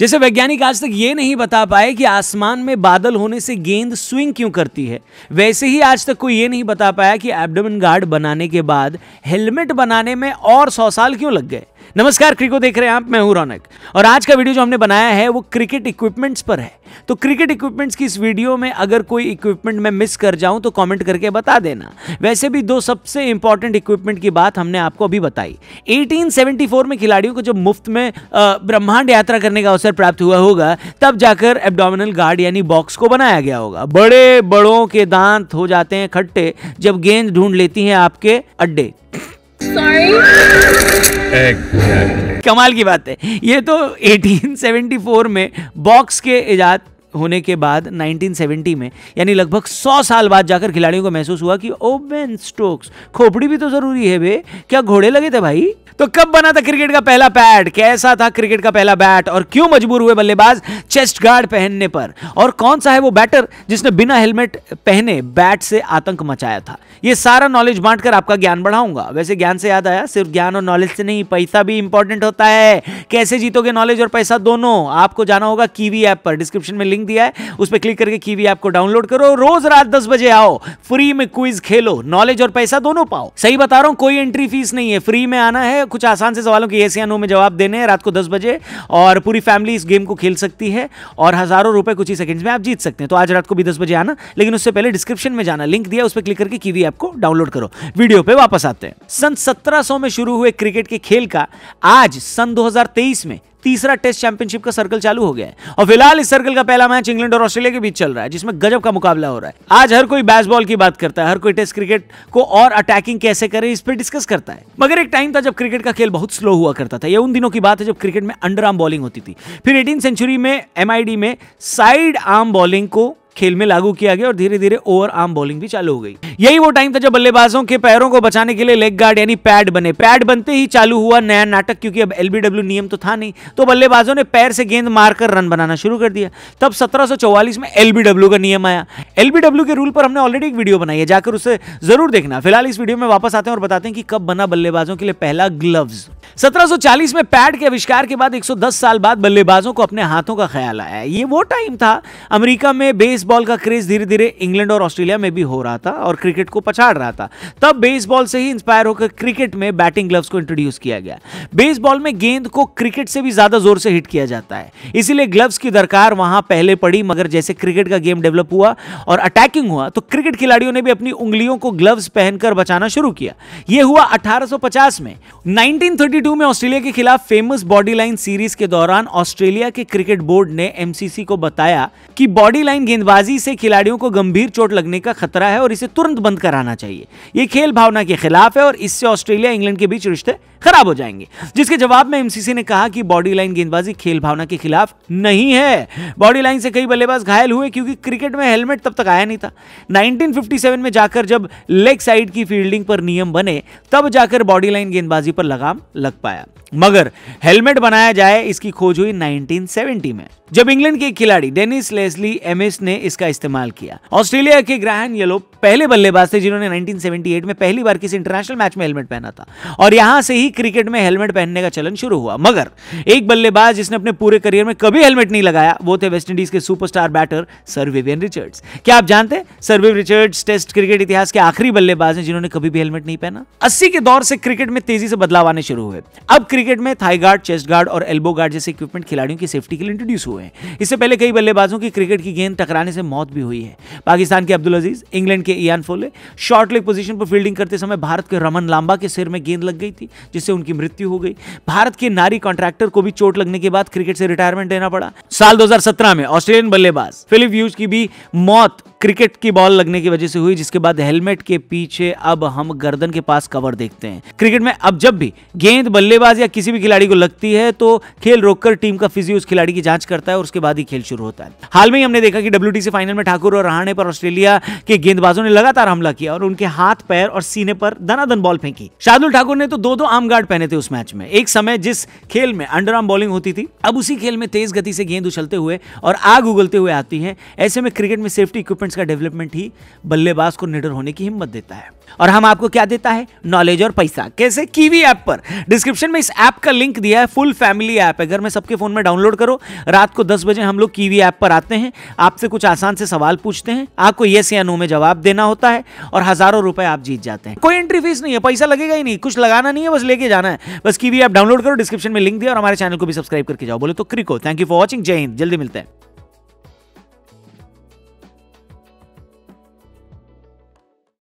जैसे वैज्ञानिक आज तक ये नहीं बता पाए कि आसमान में बादल होने से गेंद स्विंग क्यों करती है वैसे ही आज तक कोई ये नहीं बता पाया कि एब्डोमिन गार्ड बनाने के बाद हेलमेट बनाने में और सौ साल क्यों लग गए नमस्कार क्रिको देख रहे हैं आप मैं हूं रौनक और आज का वीडियो जो हमने बनाया है वो क्रिकेट इक्विपमेंट्स पर है तो क्रिकेट इक्विपमेंट्स की इस वीडियो में अगर कोई इक्विपमेंट मैं मिस कर जाऊं तो कमेंट करके बता देना वैसे भी दो सबसे इंपॉर्टेंट इक्विपमेंट की बात हमने आपको अभी बताई 1874 में खिलाड़ियों को जब मुफ्त में ब्रह्मांड यात्रा करने का अवसर प्राप्त हुआ होगा तब जाकर एबडोमिनल गार्ड यानी बॉक्स को बनाया गया होगा बड़े बड़ों के दांत हो जाते हैं खट्टे जब गेंद ढूंढ लेती हैं आपके अड्डे कमाल की बात है ये तो 1874 में बॉक्स के इजाद होने के बाद 1970 में यानी लगभग 100 साल बाद जाकर खिलाड़ियों को महसूस हुआ कि ओबेन स्टोक्स खोपड़ी भी तो जरूरी है बे क्या घोड़े लगे थे भाई तो कब बना था क्रिकेट का पहला पैड कैसा था क्रिकेट का पहला बैट और क्यों मजबूर हुए बल्लेबाज चेस्ट गार्ड पहनने पर और कौन सा है वो बैटर जिसने बिना हेलमेट पहने बैट से आतंक मचाया था ये सारा नॉलेज बांटकर आपका ज्ञान बढ़ाऊंगा वैसे ज्ञान से याद आया सिर्फ ज्ञान और नॉलेज से नहीं पैसा भी इंपॉर्टेंट होता है कैसे जीतोगे नॉलेज और पैसा दोनों आपको जाना होगा कीवी ऐप पर डिस्क्रिप्शन में लिंक दिया है उस पर क्लिक करके कीवी ऐप को डाउनलोड करो रोज रात दस बजे आओ फ्री में क्विज खेलो नॉलेज और पैसा दोनों पाओ सही बता रहा हूँ कोई एंट्री फीस नहीं है फ्री में आना है कुछ आसान से सवालों के ऐसे अनु में जवाब देने हैं रात को दस बजे और पूरी फैमिली इस गेम को खेल सकती है और हजारों रुपए कुछ ही सेकंड्स में आप जीत सकते हैं तो आज रात को भी दस बजे आना लेकिन उससे पहले डिस्क्रिप्शन में जाना लिंक दिया उस पर क्लिक करके कीवी ऐप को डाउनलोड करो वीडियो पे वापस आते हैं सन सत्रह में शुरू हुए क्रिकेट के खेल का आज सन 2023 में तीसरा टेस्ट चैंपियनशिप का सर्कल चालू हो गया है और फिलहाल इस सर्कल का पहला मैच इंग्लैंड और ऑस्ट्रेलिया के बीच चल रहा है जिसमें गजब का मुकाबला हो रहा है आज हर कोई बॉल की बात करता है हर कोई टेस्ट क्रिकेट को और अटैकिंग कैसे करे इस पर डिस्कस करता है मगर एक टाइम था जब क्रिकेट का खेल बहुत स्लो हुआ करता था यह उन दिनों की बात है जब क्रिकेट में अंडर आर्म बॉलिंग होती थी फिर एटीन सेंचुरी में एम में साइड आर्म बॉलिंग को खेल में लागू किया गया और धीरे धीरे ओवर आर्म बॉलिंग भी चालू हो गई यही वो टाइम था जब बल्लेबाजों के पैरों को बचाने के लिए लेग गार्ड यानी पैड बने पैड बनते ही चालू हुआ नया नाटक क्योंकि अब एलबीडब्ल्यू नियम तो था नहीं तो बल्लेबाजों ने पैर से गेंद मारकर रन बनाना शुरू कर दिया तब सत्रह में एलबीडब्ल्यू का नियम आया एलबीडब्ल्यू के रूल पर हमने ऑलरेडी एक वीडियो बनाई है जाकर उसे जरूर देखना फिलहाल इस वीडियो में वापस आते हैं और बताते हैं कि कब बना बल्लेबाजों के लिए पहला ग्लव्स 1740 में पैड के आविष्कार के बाद 110 साल बाद बल्लेबाजों को अपने हाथों का ख्याल आया ये वो टाइम था अमेरिका में बेसबॉल का क्रेज धीरे धीरे इंग्लैंड और ऑस्ट्रेलिया में भी हो रहा था और क्रिकेट को पछाड़ रहा था तब बेसबॉल से ही इंस्पायर होकर क्रिकेट में बैटिंग ग्लव्स को इंट्रोड्यूस किया गया बेसबॉल में गेंद को क्रिकेट से भी ज्यादा जोर से हिट किया जाता है इसीलिए ग्लव्स की दरकार वहां पहले पड़ी मगर जैसे क्रिकेट का गेम डेवलप हुआ और अटैकिंग हुआ तो क्रिकेट खिलाड़ियों ने भी अपनी उंगलियों को ग्लव्स पहनकर बचाना शुरू किया यह हुआ अठारह में नाइनटीन 2022 में ऑस्ट्रेलिया के खिलाफ फेमस बॉडी लाइन सीरीज के दौरान ऑस्ट्रेलिया के क्रिकेट बोर्ड ने एमसीसी को बताया कि बॉडी लाइन गेंदबाजी से खिलाड़ियों को गंभीर चोट लगने का खतरा है और इसे तुरंत बंद कराना चाहिए ये खेल भावना के खिलाफ है और इससे ऑस्ट्रेलिया इंग्लैंड के बीच रिश्ते खराब हो जाएंगे जिसके जवाब में एमसीसी ने कहा कि बॉडी लाइन गेंदबाजी खेल भावना के खिलाफ नहीं है बॉडी लाइन से कई बल्लेबाज घायल हुए क्योंकि क्रिकेट में हेलमेट तब तक आया नहीं था 1957 में जाकर जब लेग साइड की फील्डिंग पर नियम बने तब जाकर बॉडी लाइन गेंदबाजी पर लगाम लग पाया मगर हेलमेट बनाया जाए इसकी खोज हुई 1970 में जब इंग्लैंड के खिलाड़ी डेनिस लेस्ली एमिस ने इसका इस्तेमाल किया ऑस्ट्रेलिया के ग्रहण येलो पहले बल्लेबाज थे जिन्होंने 1978 में पहली बार किसी इंटरनेशनल मैच में हेलमेट पहना था और यहां से ही क्रिकेट में हेलमेट पहनने का चलन शुरू हुआ मगर एक बल्लेबाज जिसने अपने पूरे करियर में कभी हेलमेट नहीं लगाया वो थे वेस्ट इंडीज के superstar batter sir Vivian Richards क्या आप जानते हैं sir Viv Richards test cricket इतिहास के आखिरी बल्लेबाज हैं जिन्होंने कभी भी हेलमेट नहीं पहना अस्सी के दौर से क्रिकेट में तेजी से बदलाव आने शुरू हुए अब क्रिकेट में थाई गार्ड चेस्ट गार्ड और एल्बो गार्ड जैसे इक्विपमेंट खिलाड़ियों की सेफ्टी के लिए इंट्रोड्यूस हुए हैं इससे पहले कई बल्लेबाजों की क्रिकेट की गेंद टकराने से मौत भी हुई है पाकिस्तान के अब्दुल अजीज इंग्लैंड के Ian Folley short leg position पर फील्डिंग करते समय भारत के रमन लांबा के सिर में गेंद लग गई थी जिससे उनकी मृत्यु हो गई भारत के नारी कॉन्ट्रैक्टर को भी चोट लगने के बाद क्रिकेट से रिटायरमेंट देना पड़ा साल 2017 में ऑस्ट्रेलियन बल्लेबाज फिलिप यूज की भी मौत क्रिकेट की बॉल लगने की वजह से हुई जिसके बाद हेलमेट के पीछे अब हम गर्दन के पास कवर देखते हैं क्रिकेट में अब जब भी गेंद बल्लेबाज या किसी भी खिलाड़ी को लगती है तो खेल रोककर टीम का फिजी उस खिलाड़ी की जांच करता है और उसके बाद ही खेल शुरू होता है हाल में ही हमने देखा कि डब्ल्यू फाइनल में ठाकुर और रहाणे पर ऑस्ट्रेलिया के गेंदबाजों ने लगातार हमला किया और उनके हाथ पैर और सीने पर दनादन बॉल फेंकी शार्दुल ठाकुर ने तो दो दो आम गार्ड पहने थे उस मैच में एक समय जिस खेल में अंडर आर्म बॉलिंग होती थी अब उसी खेल में तेज गति से गेंद उछलते हुए और आग उगलते हुए आती है ऐसे में क्रिकेट में सेफ्टी इक्विपमेंट डेवलपमेंट्स का डेवलपमेंट ही बल्लेबाज को निडर होने की हिम्मत देता है और हम आपको क्या देता है नॉलेज और पैसा कैसे कीवी ऐप पर डिस्क्रिप्शन में इस ऐप का लिंक दिया है फुल फैमिली ऐप है घर में सबके फोन में डाउनलोड करो रात को दस बजे हम लोग कीवी ऐप पर आते हैं आपसे कुछ आसान से सवाल पूछते हैं आपको यस या नो में जवाब देना होता है और हजारों रुपए आप जीत जाते हैं कोई एंट्री फीस नहीं है पैसा लगेगा ही नहीं कुछ लगाना नहीं है बस लेके जाना है बस कीवी ऐप डाउनलोड करो डिस्क्रिप्शन में लिंक दिया और हमारे चैनल को भी सब्सक्राइब करके जाओ बोले तो क्रिको थैंक यू फॉर वॉचिंग जय हिंद जल्दी मिलते हैं